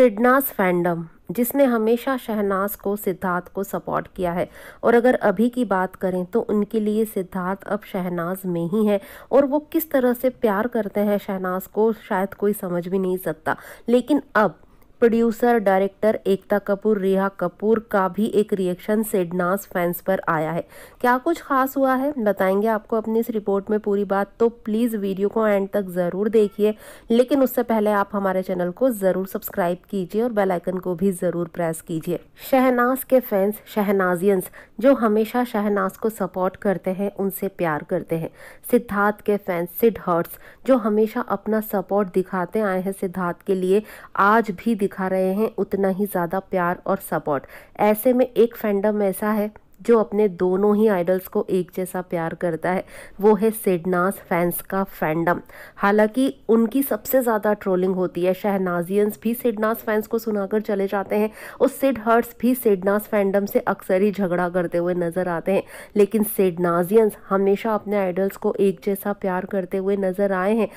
सिडनास fandom जिसने हमेशा शहनाज को सिद्धार्थ को सपोर्ट किया है और अगर अभी की बात करें तो उनके लिए सिद्धार्थ अब शहनाज में ही है और वो किस तरह से प्यार करते हैं शहनाज को शायद कोई समझ भी नहीं सकता लेकिन अब प्रोड्यूसर डायरेक्टर एकता कपूर रिहा कपूर का भी एक रिएक्शन सेडनास फैंस पर आया है क्या कुछ खास हुआ है बताएंगे आपको अपनी इस रिपोर्ट में पूरी बात तो प्लीज़ वीडियो को एंड तक ज़रूर देखिए लेकिन उससे पहले आप हमारे चैनल को ज़रूर सब्सक्राइब कीजिए और बेलाइकन को भी ज़रूर प्रेस कीजिए शहनाज के फैंस शहनाजियंस जो हमेशा शहनाज को सपोर्ट करते हैं उनसे प्यार करते हैं सिद्धार्थ के फैंस सिड हर्ट्स जो हमेशा अपना सपोर्ट दिखाते आए हैं सिद्धार्थ के लिए आज भी दिखा रहे हैं उतना ही ज़्यादा प्यार और सपोर्ट ऐसे में एक फैंडम ऐसा है जो अपने दोनों ही आइडल्स को एक जैसा प्यार करता है वो है सिडनास फैंस का फैंडम हालांकि उनकी सबसे ज़्यादा ट्रोलिंग होती है शहनाजियंस भी सिडनास फैंस को सुनाकर चले जाते हैं और सिड हर्ट्स भी सिडनास फैंडम से अक्सर ही झगड़ा करते हुए नज़र आते हैं लेकिन सिडनाजियंस हमेशा अपने आइडल्स को एक जैसा प्यार करते हुए नज़र आए हैं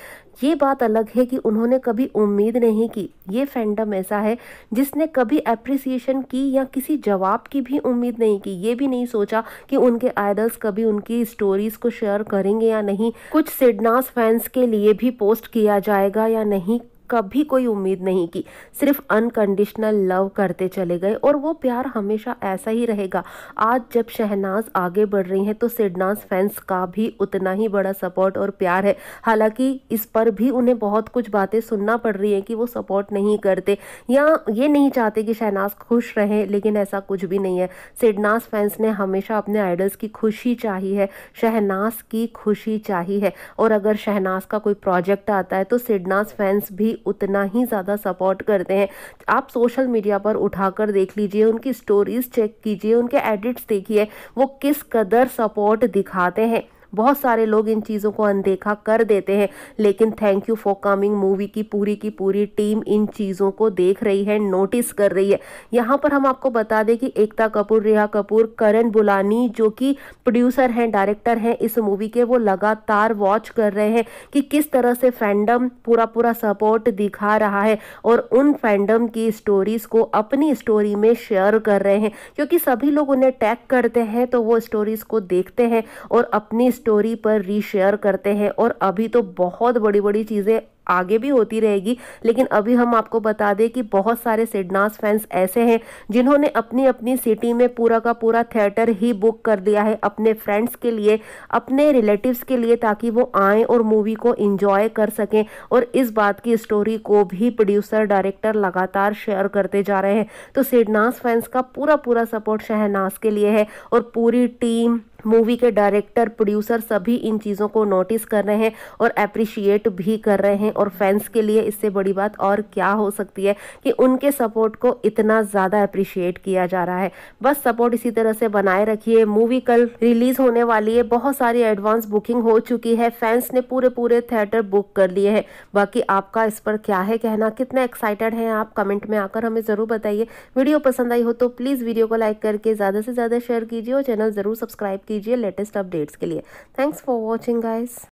ये बात अलग है कि उन्होंने कभी उम्मीद नहीं की ये फैंडम ऐसा है जिसने कभी अप्रिसिएशन की या किसी जवाब की भी उम्मीद नहीं की ये भी नहीं सोचा कि उनके आइडल्स कभी उनकी स्टोरीज को शेयर करेंगे या नहीं कुछ सिडनास फैंस के लिए भी पोस्ट किया जाएगा या नहीं कभी कोई उम्मीद नहीं की सिर्फ अनकंडीशनल लव करते चले गए और वो प्यार हमेशा ऐसा ही रहेगा आज जब शहनाज आगे बढ़ रही हैं तो सिडनाज फैंस का भी उतना ही बड़ा सपोर्ट और प्यार है हालांकि इस पर भी उन्हें बहुत कुछ बातें सुनना पड़ रही हैं कि वो सपोर्ट नहीं करते या ये नहीं चाहते कि शहनाज खुश रहे लेकिन ऐसा कुछ भी नहीं है सिडनाज फैंस ने हमेशा अपने आइडल्स की खुशी चाहिए है शहनाज की खुशी चाहिए है और अगर शहनाज का कोई प्रोजेक्ट आता है तो सिडनाज फैंस भी उतना ही ज़्यादा सपोर्ट करते हैं आप सोशल मीडिया पर उठाकर देख लीजिए उनकी स्टोरीज चेक कीजिए उनके एडिट्स देखिए वो किस कदर सपोर्ट दिखाते हैं बहुत सारे लोग इन चीज़ों को अनदेखा कर देते हैं लेकिन thank you for coming movie की पूरी की पूरी टीम इन चीज़ों को देख रही है नोटिस कर रही है यहाँ पर हम आपको बता दें कि एकता कपूर रेहा कपूर करण बुलानी जो कि प्रोड्यूसर हैं डायरेक्टर हैं इस मूवी के वो लगातार वॉच कर रहे हैं कि किस तरह से फैंडम पूरा पूरा सपोर्ट दिखा रहा है और उन फैंडम की स्टोरीज़ को अपनी स्टोरी में शेयर कर रहे हैं क्योंकि सभी लोग उन्हें टैग करते हैं तो वो स्टोरीज़ को देखते हैं और अपनी स्टोरी पर रीशेयर करते हैं और अभी तो बहुत बड़ी बड़ी चीज़ें आगे भी होती रहेगी लेकिन अभी हम आपको बता दें कि बहुत सारे सिडनास फैंस ऐसे हैं जिन्होंने अपनी अपनी सिटी में पूरा का पूरा थिएटर ही बुक कर दिया है अपने फ्रेंड्स के लिए अपने रिलेटिव्स के लिए ताकि वो आएँ और मूवी को इंजॉय कर सकें और इस बात की स्टोरी को भी प्रोड्यूसर डायरेक्टर लगातार शेयर करते जा रहे हैं तो सिडनास फैंस का पूरा पूरा सपोर्ट शहनाज के लिए है और पूरी टीम मूवी के डायरेक्टर प्रोड्यूसर सभी इन चीज़ों को नोटिस कर रहे हैं और अप्रिशिएट भी कर रहे हैं और फैंस के लिए इससे बड़ी बात और क्या हो सकती है कि उनके सपोर्ट को इतना ज़्यादा अप्रिशिएट किया जा रहा है बस सपोर्ट इसी तरह से बनाए रखिए मूवी कल रिलीज होने वाली है बहुत सारी एडवांस बुकिंग हो चुकी है फैंस ने पूरे पूरे थिएटर बुक कर लिए हैं बाकी आपका इस पर क्या है कहना कितने एक्साइटेड हैं आप कमेंट में आकर हमें ज़रूर बताइए वीडियो पसंद आई हो तो प्लीज़ वीडियो को लाइक करके ज़्यादा से ज़्यादा शेयर कीजिए और चैनल ज़रूर सब्सक्राइब कीजिए कीजिए लेटेस्ट अपडेट्स के लिए थैंक्स फॉर वॉचिंग गाइस